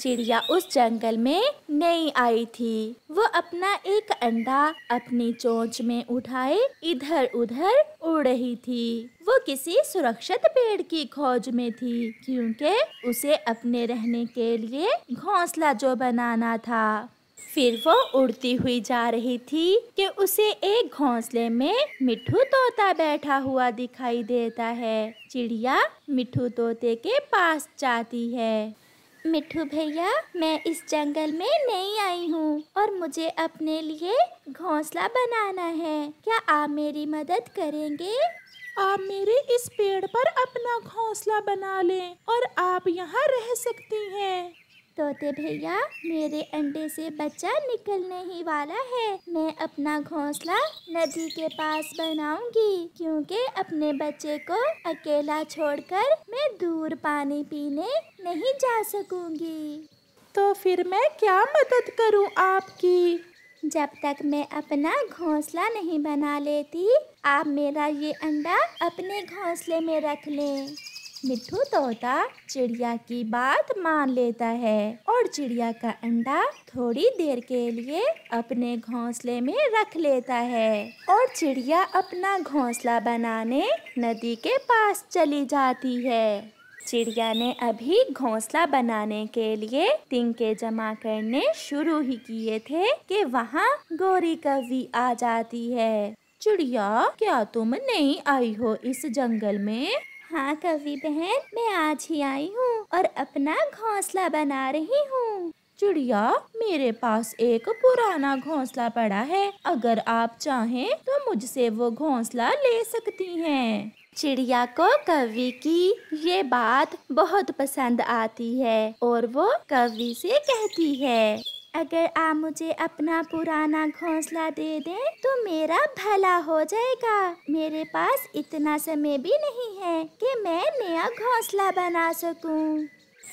चिड़िया उस जंगल में नहीं आई थी वो अपना एक अंडा अपनी चोंच में उठाए इधर उधर उड़ रही थी वो किसी सुरक्षित पेड़ की खोज में थी क्योंकि उसे अपने रहने के लिए घोंसला जो बनाना था फिर वो उड़ती हुई जा रही थी कि उसे एक घोंसले में मिठू तोता बैठा हुआ दिखाई देता है चिड़िया मिठू तोते के पास जाती है मिठू भैया मैं इस जंगल में नहीं आई हूँ और मुझे अपने लिए घोंसला बनाना है क्या आप मेरी मदद करेंगे आप मेरे इस पेड़ पर अपना घोंसला बना लें और आप यहाँ रह सकती हैं तोते भैया मेरे अंडे से बच्चा निकलने ही वाला है मैं अपना घोंसला नदी के पास बनाऊंगी क्योंकि अपने बच्चे को अकेला छोड़कर मैं दूर पानी पीने नहीं जा सकूंगी तो फिर मैं क्या मदद करूं आपकी जब तक मैं अपना घोंसला नहीं बना लेती आप मेरा ये अंडा अपने घोंसले में रख लें मिठू तोता चिड़िया की बात मान लेता है और चिड़िया का अंडा थोड़ी देर के लिए अपने घोंसले में रख लेता है और चिड़िया अपना घोंसला बनाने नदी के पास चली जाती है चिड़िया ने अभी घोंसला बनाने के लिए तिनके जमा करने शुरू ही किए थे कि वहाँ गोरी कवि आ जाती है चिड़िया क्या तुम नहीं आई हो इस जंगल में हाँ कवि बहन मैं आज ही आई हूँ और अपना घोंसला बना रही हूँ चिड़िया मेरे पास एक पुराना घोंसला पड़ा है अगर आप चाहें तो मुझसे वो घोंसला ले सकती हैं। चिड़िया को कवि की ये बात बहुत पसंद आती है और वो कवि से कहती है अगर आप मुझे अपना पुराना घोंसला दे दें तो मेरा भला हो जाएगा मेरे पास इतना समय भी नहीं है कि मैं नया घोंसला बना सकूं।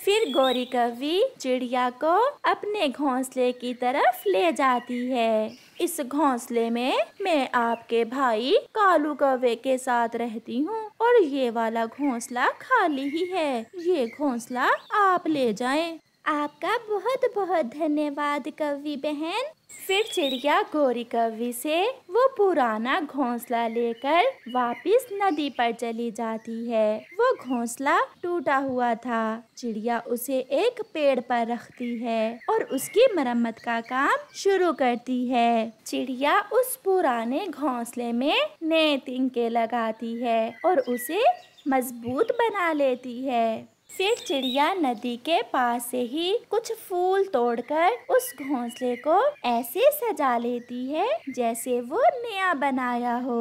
फिर गौरी कवि चिड़िया को अपने घोंसले की तरफ ले जाती है इस घोंसले में मैं आपके भाई कालू कवे के साथ रहती हूँ और ये वाला घोंसला खाली ही है ये घोंसला आप ले जाएं। आपका बहुत बहुत धन्यवाद कवि बहन फिर चिड़िया गोरी कवि से वो पुराना घोंसला लेकर वापस नदी पर चली जाती है वो घोंसला टूटा हुआ था चिड़िया उसे एक पेड़ पर रखती है और उसकी मरम्मत का काम शुरू करती है चिड़िया उस पुराने घोंसले में नए तिंके लगाती है और उसे मजबूत बना लेती है फिर चिड़िया नदी के पास से ही कुछ फूल तोड़कर उस घोंसले को ऐसे सजा लेती है जैसे वो नया बनाया हो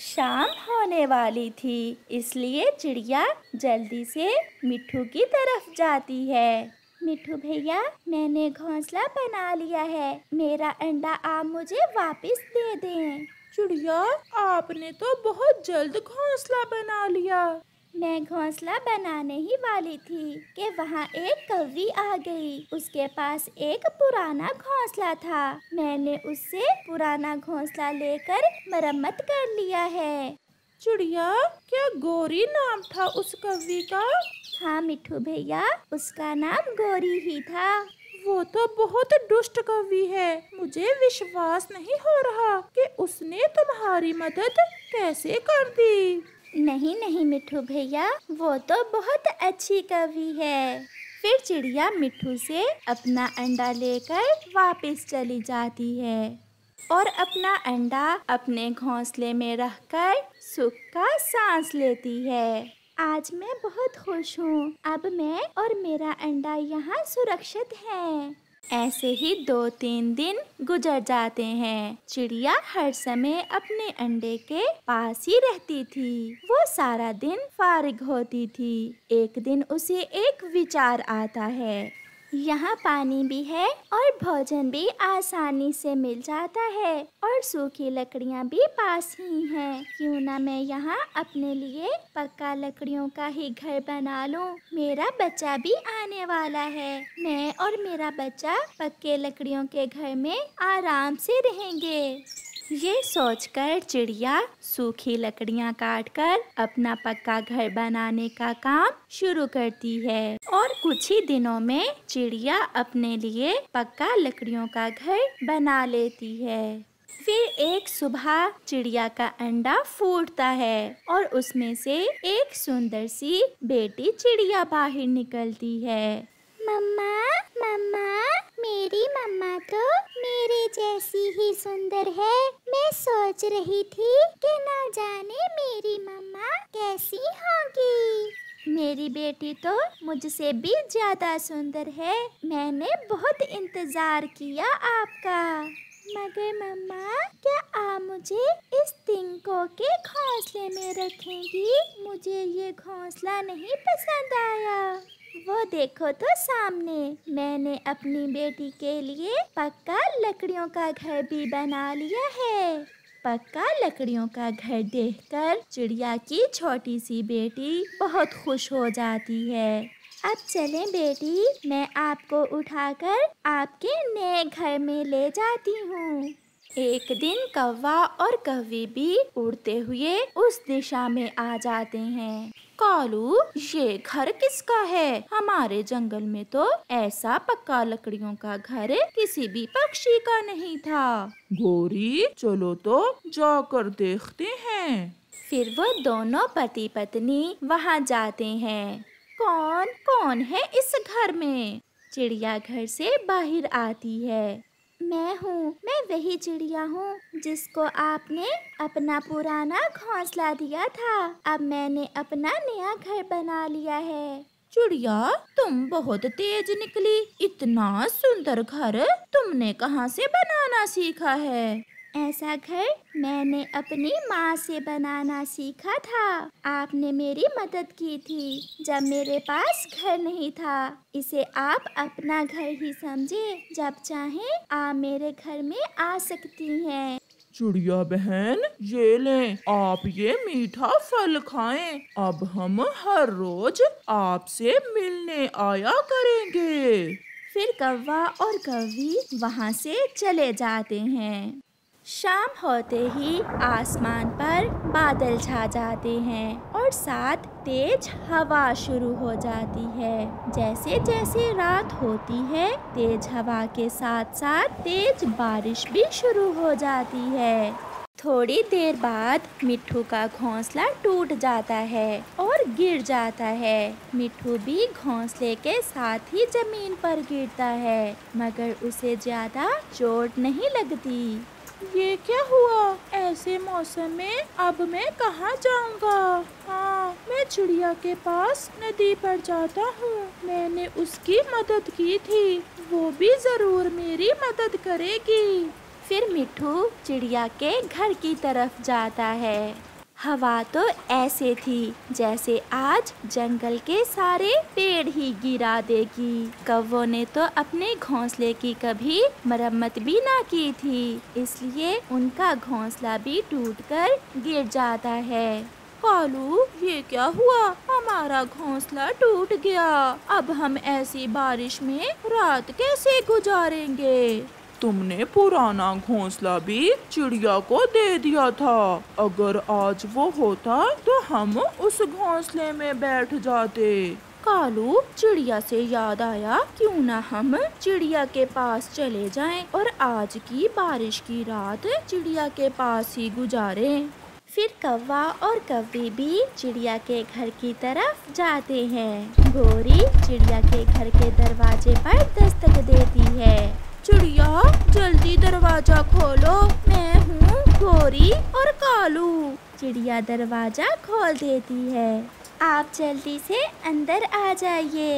शाम होने वाली थी इसलिए चिड़िया जल्दी से मिठू की तरफ जाती है मिठू भैया मैंने घोंसला बना लिया है मेरा अंडा आप मुझे वापस दे दें चिड़िया आपने तो बहुत जल्द घोंसला बना लिया मैं घोंसला बनाने ही वाली थी कि वहाँ एक कवी आ गई उसके पास एक पुराना घोंसला था मैंने उससे पुराना घोंसला लेकर मरम्मत कर लिया है चिड़िया क्या गोरी नाम था उस कवि का हाँ मिठू भैया उसका नाम गोरी ही था वो तो बहुत दुष्ट कवि है मुझे विश्वास नहीं हो रहा कि उसने तुम्हारी मदद कैसे कर दी नहीं नहीं मिठू भैया वो तो बहुत अच्छी कवि है फिर चिड़िया मिठू से अपना अंडा लेकर वापस चली जाती है और अपना अंडा अपने घोंसले में रखकर सुख का सांस लेती है आज मैं बहुत खुश हूँ अब मैं और मेरा अंडा यहाँ सुरक्षित है ऐसे ही दो तीन दिन गुजर जाते हैं चिड़िया हर समय अपने अंडे के पास ही रहती थी वो सारा दिन फारिग होती थी एक दिन उसे एक विचार आता है यहाँ पानी भी है और भोजन भी आसानी से मिल जाता है और सूखी लकड़ियाँ भी पास ही हैं। क्यों ना मैं यहाँ अपने लिए पक्का लकड़ियों का ही घर बना लूँ मेरा बच्चा भी आने वाला है मैं और मेरा बच्चा पक्के लकड़ियों के घर में आराम से रहेंगे ये सोचकर चिड़िया सूखी लकड़ियाँ काटकर अपना पक्का घर बनाने का काम शुरू करती है और कुछ ही दिनों में चिड़िया अपने लिए पक्का लकड़ियों का घर बना लेती है फिर एक सुबह चिड़िया का अंडा फूटता है और उसमें से एक सुंदर सी बेटी चिड़िया बाहर निकलती है मम्मा मम्मा मेरी मम्मा तो मेरे जैसी ही सुंदर है मैं सोच रही थी कि ना जाने मेरी मम्मा कैसी होगी मेरी बेटी तो मुझसे भी ज्यादा सुंदर है मैंने बहुत इंतजार किया आपका मगर मम्मा क्या आप मुझे इस तिंको के घोंसले में रखेंगी मुझे ये घोंसला नहीं पसंद आया देखो तो सामने मैंने अपनी बेटी के लिए पक्का लकड़ियों का घर भी बना लिया है पक्का लकड़ियों का घर देखकर चिड़िया की छोटी सी बेटी बहुत खुश हो जाती है अब चले बेटी मैं आपको उठाकर आपके नए घर में ले जाती हूँ एक दिन कौवा और कवि भी उड़ते हुए उस दिशा में आ जाते हैं कालू ये घर किसका है हमारे जंगल में तो ऐसा पक्का लकड़ियों का घर किसी भी पक्षी का नहीं था गोरी चलो तो जाकर देखते हैं फिर वो दोनों पति पत्नी वहाँ जाते हैं कौन कौन है इस घर में चिड़िया घर से बाहर आती है मैं हूँ मैं वही चिड़िया हूँ जिसको आपने अपना पुराना घोंसला दिया था अब मैंने अपना नया घर बना लिया है चिड़िया तुम बहुत तेज निकली इतना सुंदर घर तुमने कहाँ से बनाना सीखा है ऐसा घर मैंने अपनी माँ से बनाना सीखा था आपने मेरी मदद की थी जब मेरे पास घर नहीं था इसे आप अपना घर ही समझे जब चाहे आप मेरे घर में आ सकती हैं चिड़िया बहन ये लें आप ये मीठा फल खाएं अब हम हर रोज आपसे मिलने आया करेंगे फिर कौवा और कवि वहाँ से चले जाते हैं शाम होते ही आसमान पर बादल छा जाते हैं और साथ तेज हवा शुरू हो जाती है जैसे जैसे रात होती है तेज हवा के साथ साथ तेज बारिश भी शुरू हो जाती है थोड़ी देर बाद मिट्ठू का घोंसला टूट जाता है और गिर जाता है मिट्ठू भी घोंसले के साथ ही जमीन पर गिरता है मगर उसे ज्यादा चोट नहीं लगती ये क्या हुआ ऐसे मौसम में अब मैं कहाँ जाऊँगा हाँ मैं चिड़िया के पास नदी पर जाता हूँ मैंने उसकी मदद की थी वो भी ज़रूर मेरी मदद करेगी फिर मिठू चिड़िया के घर की तरफ जाता है हवा तो ऐसे थी जैसे आज जंगल के सारे पेड़ ही गिरा देगी कौ ने तो अपने घोंसले की कभी मरम्मत भी ना की थी इसलिए उनका घोंसला भी टूटकर गिर जाता है कालू ये क्या हुआ हमारा घोंसला टूट गया अब हम ऐसी बारिश में रात कैसे गुजारेंगे तुमने पुराना घोंसला भी चिड़िया को दे दिया था अगर आज वो होता तो हम उस घोंसले में बैठ जाते कालू चिड़िया से याद आया क्यों ना हम चिड़िया के पास चले जाएं और आज की बारिश की रात चिड़िया के पास ही गुजारे फिर कौवा और कवि भी चिड़िया के घर की तरफ जाते हैं गोरी चिड़िया के घर के दरवाजे पर दस्तक देती है चिड़िया जल्दी दरवाजा खोलो मैं हूँ गोरी और कालू चिड़िया दरवाजा खोल देती है आप जल्दी से अंदर आ जाइए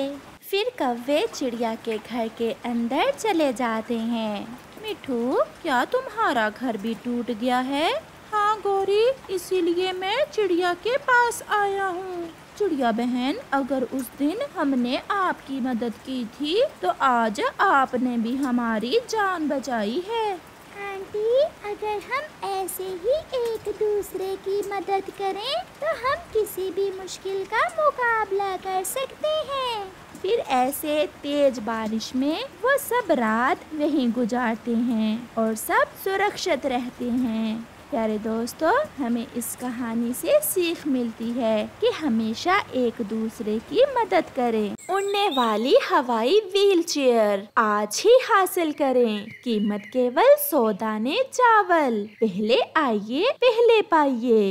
फिर कव्वे चिड़िया के घर के अंदर चले जाते हैं मिठू क्या तुम्हारा घर भी टूट गया है हाँ गौरी इसीलिए मैं चिड़िया के पास आया हूँ चुड़िया बहन अगर उस दिन हमने आपकी मदद की थी तो आज आपने भी हमारी जान बचाई है आंटी अगर हम ऐसे ही एक दूसरे की मदद करें तो हम किसी भी मुश्किल का मुकाबला कर सकते हैं फिर ऐसे तेज बारिश में वो सब रात वहीं गुजारते हैं और सब सुरक्षित रहते हैं प्यारे दोस्तों हमें इस कहानी से सीख मिलती है कि हमेशा एक दूसरे की मदद करें उड़ने वाली हवाई व्हील चेयर आज ही हासिल करें कीमत केवल सौ चावल पहले आइए पहले पाइए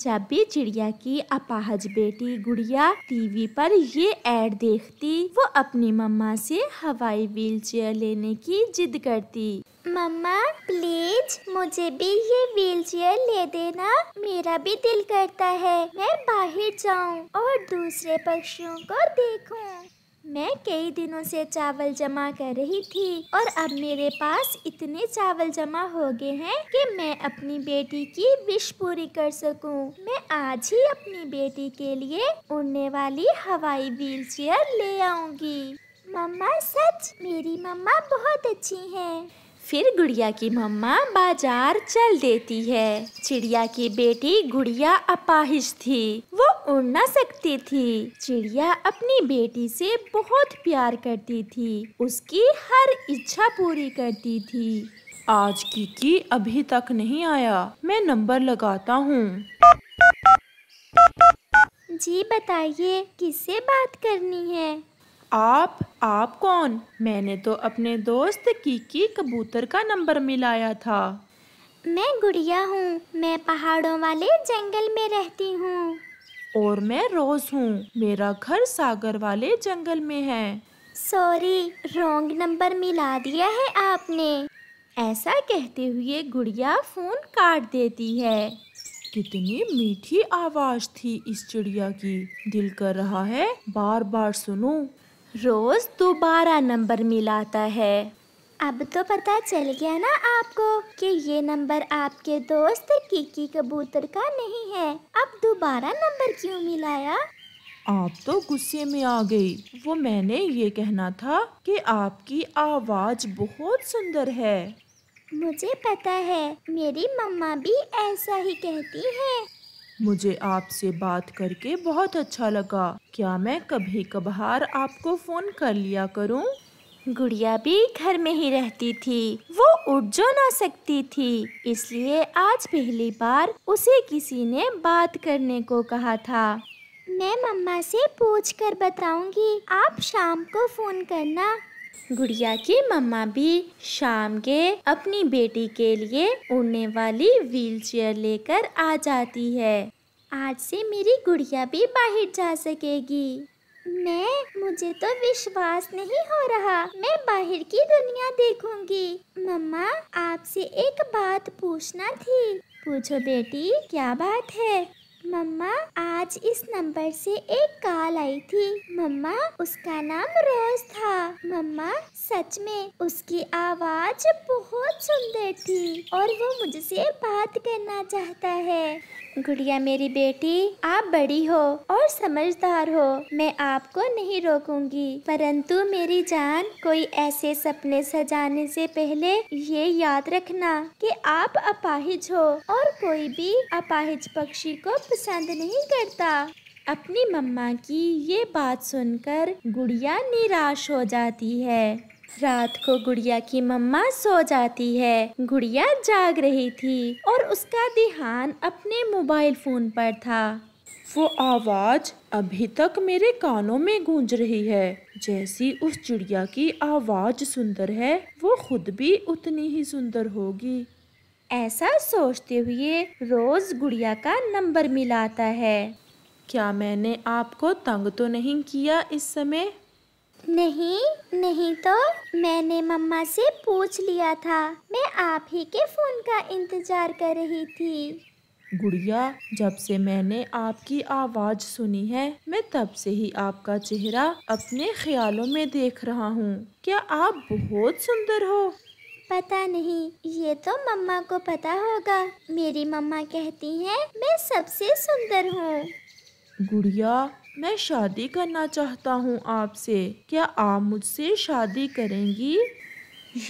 जब भी चिड़िया की अपाहज बेटी गुड़िया टीवी पर ये एड देखती वो अपनी मम्मा से हवाई व्हील चेयर लेने की जिद करती मम्मा प्लीज मुझे भी ये व्हील चेयर ले देना मेरा भी दिल करता है मैं बाहर जाऊं और दूसरे पक्षियों को देखूं। मैं कई दिनों से चावल जमा कर रही थी और अब मेरे पास इतने चावल जमा हो गए हैं कि मैं अपनी बेटी की विश पूरी कर सकूं। मैं आज ही अपनी बेटी के लिए उड़ने वाली हवाई व्हील चेयर ले आऊंगी मम्मा सच मेरी मम्मा बहुत अच्छी हैं। फिर गुड़िया की मम्मा बाजार चल देती है चिड़िया की बेटी गुड़िया अपाहिज थी वो उड़ ना सकती थी चिड़िया अपनी बेटी से बहुत प्यार करती थी उसकी हर इच्छा पूरी करती थी आज की की अभी तक नहीं आया मैं नंबर लगाता हूँ जी बताइए किससे बात करनी है आप आप कौन मैंने तो अपने दोस्त कीकी कबूतर का नंबर मिलाया था मैं गुड़िया हूँ मैं पहाड़ों वाले जंगल में रहती हूँ और मैं रोज हूँ मेरा घर सागर वाले जंगल में है सॉरी रॉन्ग नंबर मिला दिया है आपने ऐसा कहते हुए गुड़िया फोन काट देती है कितनी मीठी आवाज थी इस चिड़िया की दिल कर रहा है बार बार सुनू रोज दोबारा नंबर मिलाता है अब तो पता चल गया ना आपको कि ये नंबर आपके दोस्त कीकी कबूतर का नहीं है अब दोबारा नंबर क्यों मिलाया आप तो गुस्से में आ गई वो मैंने ये कहना था कि आपकी आवाज बहुत सुंदर है मुझे पता है मेरी मम्मा भी ऐसा ही कहती है मुझे आपसे बात करके बहुत अच्छा लगा क्या मैं कभी कभार आपको फोन कर लिया करूं? गुड़िया भी घर में ही रहती थी वो उठ जो ना सकती थी इसलिए आज पहली बार उसे किसी ने बात करने को कहा था मैं मम्मा से पूछ कर बताऊंगी आप शाम को फोन करना गुड़िया की मम्मा भी शाम के अपनी बेटी के लिए उड़ने वाली व्हीलचेयर लेकर आ जाती है आज से मेरी गुड़िया भी बाहर जा सकेगी मैं मुझे तो विश्वास नहीं हो रहा मैं बाहर की दुनिया देखूंगी मम्मा आपसे एक बात पूछना थी पूछो बेटी क्या बात है मम्मा आज इस नंबर से एक कॉल आई थी मम्मा उसका नाम रोज था मम्मा सच में उसकी आवाज बहुत सुंदर थी और वो मुझसे बात करना चाहता है गुड़िया मेरी बेटी आप बड़ी हो और समझदार हो मैं आपको नहीं रोकूंगी परंतु मेरी जान कोई ऐसे सपने सजाने से पहले ये याद रखना कि आप अपाहिज हो और कोई भी अपाहिज पक्षी को पसंद नहीं करता अपनी मम्मा की ये बात सुनकर गुड़िया निराश हो जाती है रात को गुड़िया की मम्मा सो जाती है गुड़िया जाग रही थी और उसका ध्यान अपने मोबाइल फोन पर था वो आवाज अभी तक मेरे कानों में गूंज रही है जैसी उस चिड़िया की आवाज सुंदर है वो खुद भी उतनी ही सुंदर होगी ऐसा सोचते हुए रोज गुड़िया का नंबर मिलाता है क्या मैंने आपको तंग तो नहीं किया इस समय नहीं नहीं तो मैंने मम्मा से पूछ लिया था मैं आप ही के फ़ोन का इंतज़ार कर रही थी गुड़िया जब से मैंने आपकी आवाज़ सुनी है मैं तब से ही आपका चेहरा अपने ख्यालों में देख रहा हूँ क्या आप बहुत सुंदर हो पता नहीं ये तो मम्मा को पता होगा मेरी मम्मा कहती हैं मैं सबसे सुंदर हूँ गुड़िया मैं शादी करना चाहता हूँ आपसे क्या आप मुझसे शादी करेंगी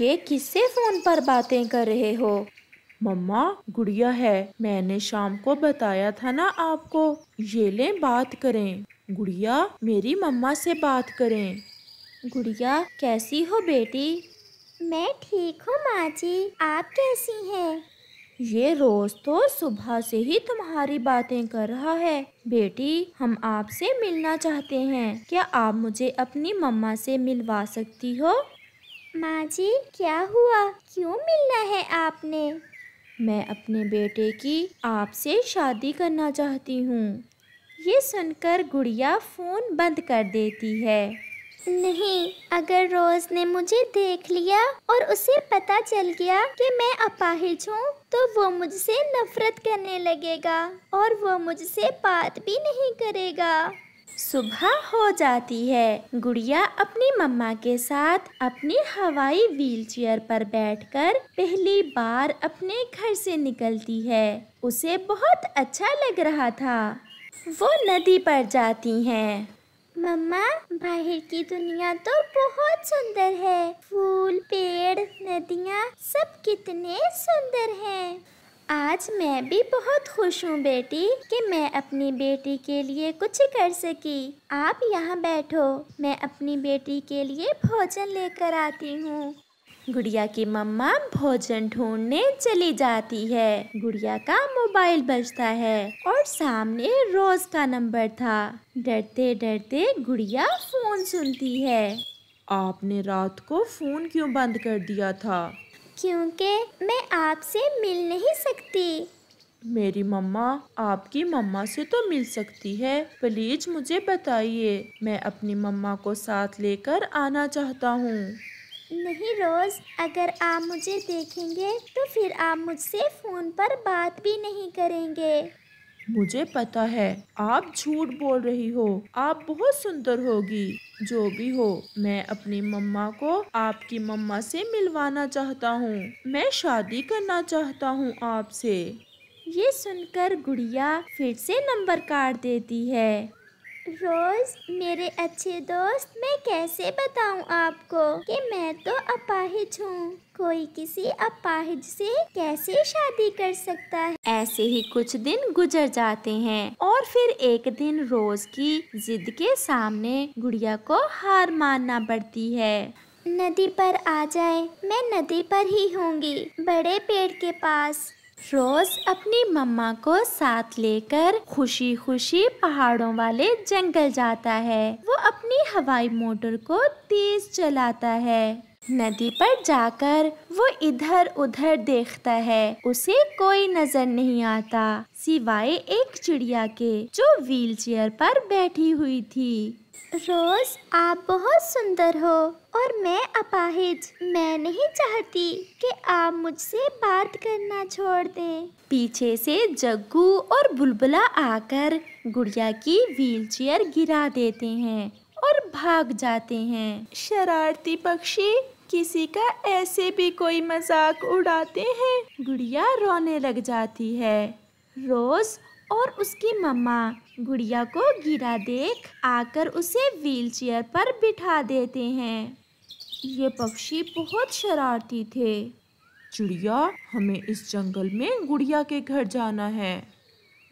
ये किससे फ़ोन पर बातें कर रहे हो मम्मा गुड़िया है मैंने शाम को बताया था ना आपको ये लें बात करें गुड़िया मेरी मम्मा से बात करें गुड़िया कैसी हो बेटी मैं ठीक हूँ माँ जी आप कैसी हैं ये रोज तो सुबह से ही तुम्हारी बातें कर रहा है बेटी हम आपसे मिलना चाहते हैं क्या आप मुझे अपनी मम्मा से मिलवा सकती हो माँ जी क्या हुआ क्यों मिलना है आपने मैं अपने बेटे की आपसे शादी करना चाहती हूँ ये सुनकर गुड़िया फ़ोन बंद कर देती है नहीं अगर रोज ने मुझे देख लिया और उसे पता चल गया कि मैं अपाहिज हूँ तो वो मुझसे नफरत करने लगेगा और वो मुझसे बात भी नहीं करेगा सुबह हो जाती है गुड़िया अपनी मम्मा के साथ अपनी हवाई व्हीलचेयर पर बैठकर पहली बार अपने घर से निकलती है उसे बहुत अच्छा लग रहा था वो नदी पर जाती हैं मम्मा बाहर की दुनिया तो बहुत सुंदर है फूल पेड़ नदियाँ सब कितने सुंदर हैं आज मैं भी बहुत खुश हूँ बेटी कि मैं अपनी बेटी के लिए कुछ कर सकी आप यहाँ बैठो मैं अपनी बेटी के लिए भोजन लेकर आती हूँ गुड़िया की मम्मा भोजन ढूंढने चली जाती है गुड़िया का मोबाइल बजता है और सामने रोज का नंबर था डरते डरते गुड़िया फोन सुनती है आपने रात को फोन क्यों बंद कर दिया था क्योंकि मैं आपसे मिल नहीं सकती मेरी मम्मा आपकी मम्मा से तो मिल सकती है प्लीज मुझे बताइए मैं अपनी मम्मा को साथ लेकर आना चाहता हूँ नहीं रोज़ अगर आप मुझे देखेंगे तो फिर आप मुझसे फ़ोन पर बात भी नहीं करेंगे मुझे पता है आप झूठ बोल रही हो आप बहुत सुंदर होगी जो भी हो मैं अपनी मम्मा को आपकी मम्मा से मिलवाना चाहता हूँ मैं शादी करना चाहता हूँ आपसे ये सुनकर गुड़िया फिर से नंबर काट देती है रोज मेरे अच्छे दोस्त मैं कैसे बताऊं आपको कि मैं तो अपाहिज हूँ कोई किसी अपाहिज से कैसे शादी कर सकता है ऐसे ही कुछ दिन गुजर जाते हैं और फिर एक दिन रोज की जिद के सामने गुड़िया को हार मानना पड़ती है नदी पर आ जाए मैं नदी पर ही होंगी बड़े पेड़ के पास रोज अपनी मम्मा को साथ लेकर खुशी खुशी पहाड़ों वाले जंगल जाता है वो अपनी हवाई मोटर को तेज चलाता है नदी पर जाकर वो इधर उधर देखता है उसे कोई नजर नहीं आता सिवाय एक चिड़िया के जो व्हीलचेयर पर बैठी हुई थी रोज आप बहुत सुंदर हो और मैं अपाहिज मैं नहीं चाहती कि आप मुझसे बात करना छोड़ दें पीछे से जग्गू और बुलबुला आकर गुड़िया की व्हीलचेयर गिरा देते हैं और भाग जाते हैं शरारती पक्षी किसी का ऐसे भी कोई मजाक उड़ाते हैं गुड़िया रोने लग जाती है रोज और उसकी मम्मा गुड़िया को गिरा देख आकर उसे व्हीलचेयर पर बिठा देते हैं ये पक्षी बहुत शरारती थे चिड़िया हमें इस जंगल में गुड़िया के घर जाना है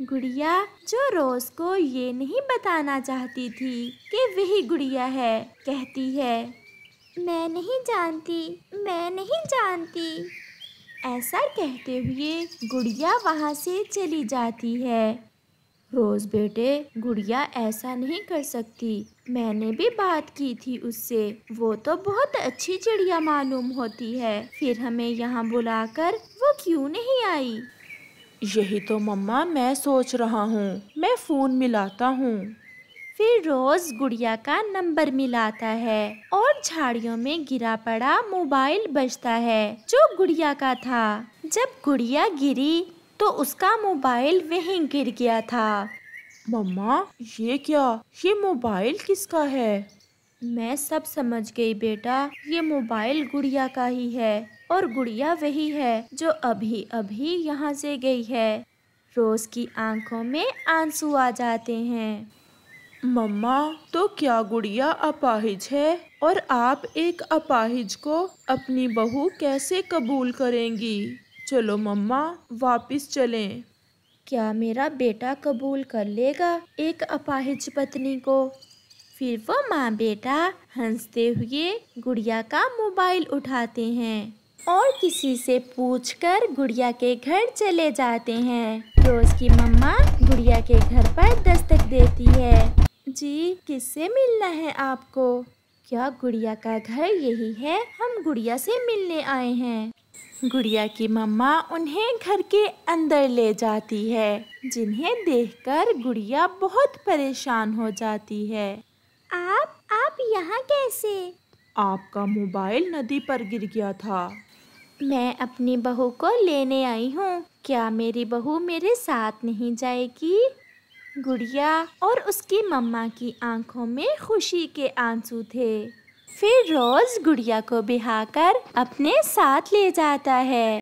गुड़िया जो रोज को ये नहीं बताना चाहती थी कि वही गुड़िया है कहती है मैं नहीं जानती मैं नहीं जानती ऐसा कहते हुए गुड़िया वहाँ से चली जाती है रोज़ बेटे गुड़िया ऐसा नहीं कर सकती मैंने भी बात की थी उससे वो तो बहुत अच्छी चिड़िया मालूम होती है फिर हमें यहाँ बुलाकर वो क्यों नहीं आई यही तो मम्मा मैं सोच रहा हूँ मैं फ़ोन मिलाता हूँ फिर रोज गुड़िया का नंबर मिलाता है और झाड़ियों में गिरा पड़ा मोबाइल बजता है जो गुड़िया का था जब गुड़िया गिरी तो उसका मोबाइल वहीं गिर गया था मम्मा ये क्या ये मोबाइल किसका है मैं सब समझ गई बेटा ये मोबाइल गुड़िया का ही है और गुड़िया वही है जो अभी अभी यहाँ से गई है रोज की आंखों में आंसू आ जाते हैं मम्मा तो क्या गुड़िया अपाहिज है और आप एक अपाहिज को अपनी बहू कैसे कबूल करेंगी चलो मम्मा वापस चलें क्या मेरा बेटा कबूल कर लेगा एक अपाहिज पत्नी को फिर वो माँ बेटा हंसते हुए गुड़िया का मोबाइल उठाते हैं और किसी से पूछकर गुड़िया के घर चले जाते हैं रोज़ की मम्मा गुड़िया के घर पर दस्तक देती है किससे मिलना है आपको क्या गुड़िया का घर यही है हम गुड़िया से मिलने आए हैं गुड़िया की मम्मा उन्हें घर के अंदर ले जाती है जिन्हें देखकर गुड़िया बहुत परेशान हो जाती है आप आप यहाँ कैसे आपका मोबाइल नदी पर गिर गया था मैं अपनी बहू को लेने आई हूँ क्या मेरी बहू मेरे साथ नहीं जाएगी गुड़िया और उसकी मम्मा की आंखों में खुशी के आंसू थे फिर रोज गुड़िया को बिहाकर अपने साथ ले जाता है